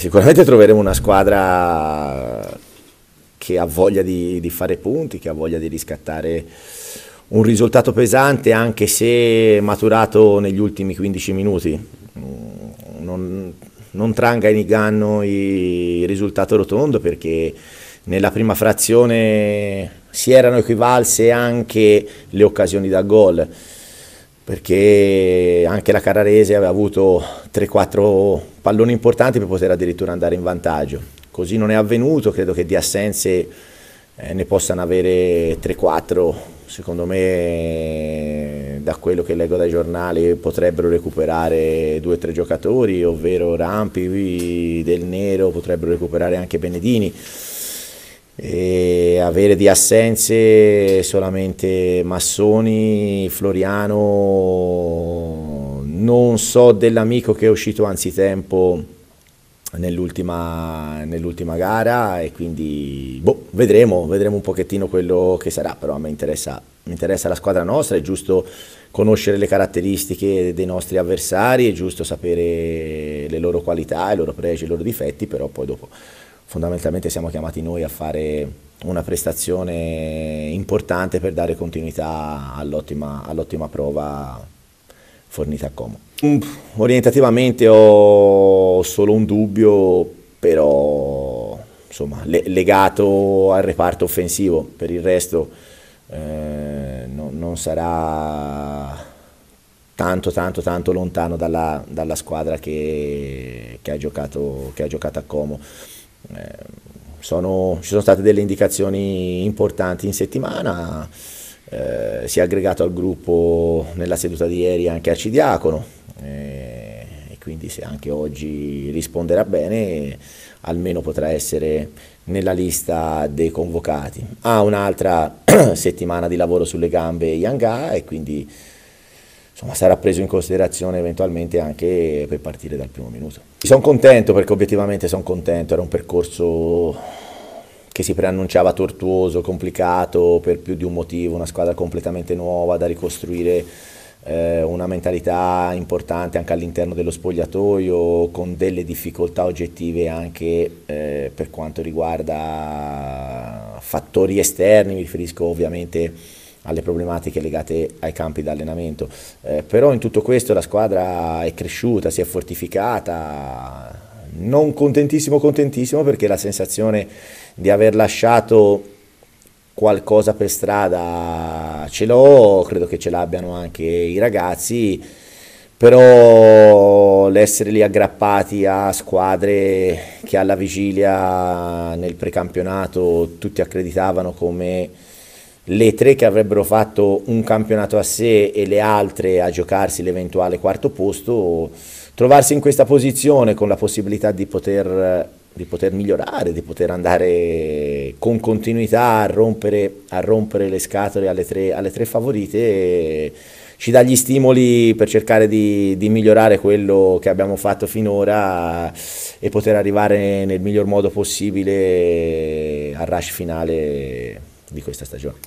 Sicuramente troveremo una squadra che ha voglia di, di, fare punti, che ha voglia di riscattare un risultato pesante anche se maturato negli ultimi 15 minuti. Mm, non, non tranga in inganno il risultato rotondo perché nella prima frazione si erano equivalse anche le occasioni da gol perché anche la Cararese aveva avuto 3-4 palloni importanti per poter addirittura andare in vantaggio. Così non è avvenuto, credo che di assenze eh, ne possano avere 3-4, secondo me da quello che leggo dai giornali potrebbero recuperare 2-3 giocatori, ovvero Rampi, Del Nero, potrebbero recuperare anche Benedini e avere di assenze solamente Massoni, Floriano, non so dell'amico che è uscito anzitempo nell'ultima, nell'ultima gara e quindi boh, vedremo, vedremo un pochettino quello che sarà, però a me interessa, mi interessa la squadra nostra, è giusto conoscere le caratteristiche dei nostri avversari, è giusto sapere le loro qualità, i loro pregi, i loro difetti, però poi dopo fondamentalmente siamo chiamati noi a fare una prestazione importante per dare continuità all'ottima, all'ottima prova fornita a Como. Mm. Orientativamente ho solo un dubbio, però insomma, le- legato al reparto offensivo, per il resto eh, no- non sarà tanto tanto tanto lontano dalla, dalla squadra che, che, ha giocato, che ha giocato a Como. Eh, sono, ci sono state delle indicazioni importanti in settimana, eh, si è aggregato al gruppo nella seduta di ieri anche Arcidiacono eh, e quindi se anche oggi risponderà bene almeno potrà essere nella lista dei convocati. Ha un'altra settimana di lavoro sulle gambe Yanga e quindi insomma, sarà preso in considerazione eventualmente anche per partire dal primo minuto. Sono contento perché obiettivamente sono contento, era un percorso che si preannunciava tortuoso, complicato per più di un motivo, una squadra completamente nuova da ricostruire eh, una mentalità importante anche all'interno dello spogliatoio con delle difficoltà oggettive anche eh, per quanto riguarda fattori esterni, mi riferisco ovviamente alle problematiche legate ai campi d'allenamento. Eh, però in tutto questo la squadra è cresciuta, si è fortificata, non contentissimo contentissimo perché la sensazione di aver lasciato qualcosa per strada ce l'ho, credo che ce l'abbiano anche i ragazzi, però l'essere lì aggrappati a squadre che alla vigilia nel precampionato tutti accreditavano come le tre che avrebbero fatto un campionato a sé e le altre a giocarsi l'eventuale quarto posto, trovarsi in questa posizione con la possibilità di poter, di poter migliorare, di poter andare con continuità a rompere, a rompere le scatole alle tre, alle tre favorite ci dà gli stimoli per cercare di, di, migliorare quello che abbiamo fatto finora e poter arrivare nel miglior modo possibile al rush finale di questa stagione.